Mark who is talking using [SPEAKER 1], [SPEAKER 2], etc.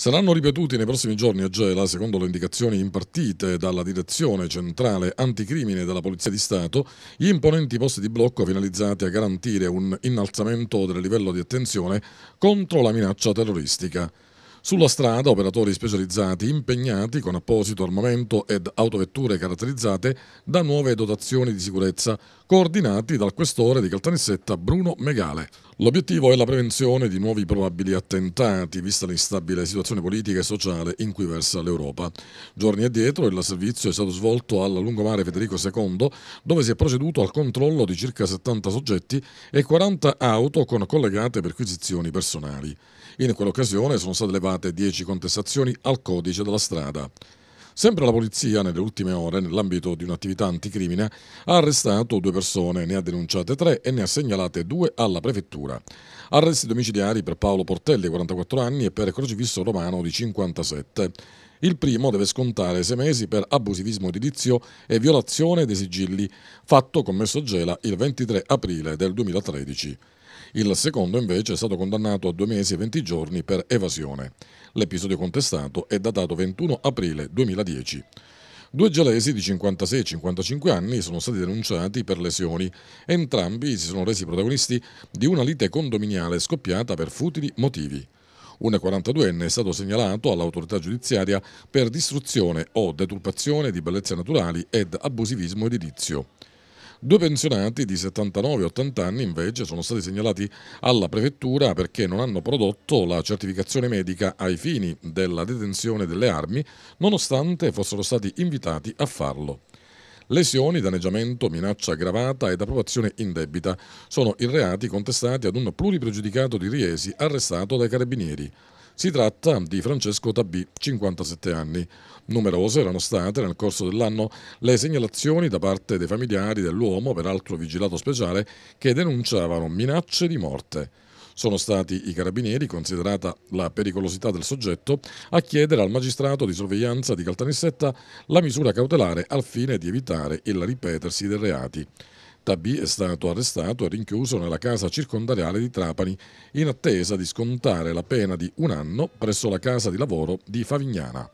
[SPEAKER 1] saranno ripetuti nei prossimi giorni a Gela, secondo le indicazioni impartite dalla Direzione Centrale Anticrimine della Polizia di Stato, gli imponenti posti di blocco finalizzati a garantire un innalzamento del livello di attenzione contro la minaccia terroristica. Sulla strada operatori specializzati impegnati con apposito armamento ed autovetture caratterizzate da nuove dotazioni di sicurezza, coordinati dal questore di Caltanissetta Bruno Megale. L'obiettivo è la prevenzione di nuovi probabili attentati, vista l'instabile situazione politica e sociale in cui versa l'Europa. Giorni addietro il servizio è stato svolto al lungomare Federico II, dove si è proceduto al controllo di circa 70 soggetti e 40 auto con collegate perquisizioni personali. In quell'occasione sono state levate 10 contestazioni al codice della strada. Sempre la polizia, nelle ultime ore, nell'ambito di un'attività anticrimine, ha arrestato due persone, ne ha denunciate tre e ne ha segnalate due alla prefettura. Arresti domiciliari per Paolo Portelli, 44 anni, e per Crocifisso Romano, di 57. Il primo deve scontare sei mesi per abusivismo edilizio e violazione dei sigilli, fatto commesso a Gela il 23 aprile del 2013. Il secondo invece è stato condannato a due mesi e venti giorni per evasione. L'episodio contestato è datato 21 aprile 2010. Due gelesi di 56 e 55 anni sono stati denunciati per lesioni. Entrambi si sono resi protagonisti di una lite condominiale scoppiata per futili motivi. Un 42enne è stato segnalato all'autorità giudiziaria per distruzione o deturpazione di bellezze naturali ed abusivismo edilizio. Due pensionati di 79 80 anni invece sono stati segnalati alla prefettura perché non hanno prodotto la certificazione medica ai fini della detenzione delle armi, nonostante fossero stati invitati a farlo. Lesioni, danneggiamento, minaccia aggravata ed approvazione indebita sono i reati contestati ad un pluripregiudicato di Riesi arrestato dai carabinieri. Si tratta di Francesco Tabì, 57 anni. Numerose erano state nel corso dell'anno le segnalazioni da parte dei familiari dell'uomo, peraltro vigilato speciale, che denunciavano minacce di morte. Sono stati i carabinieri, considerata la pericolosità del soggetto, a chiedere al magistrato di sorveglianza di Caltanissetta la misura cautelare al fine di evitare il ripetersi dei reati. B è stato arrestato e rinchiuso nella casa circondariale di Trapani in attesa di scontare la pena di un anno presso la casa di lavoro di Favignana.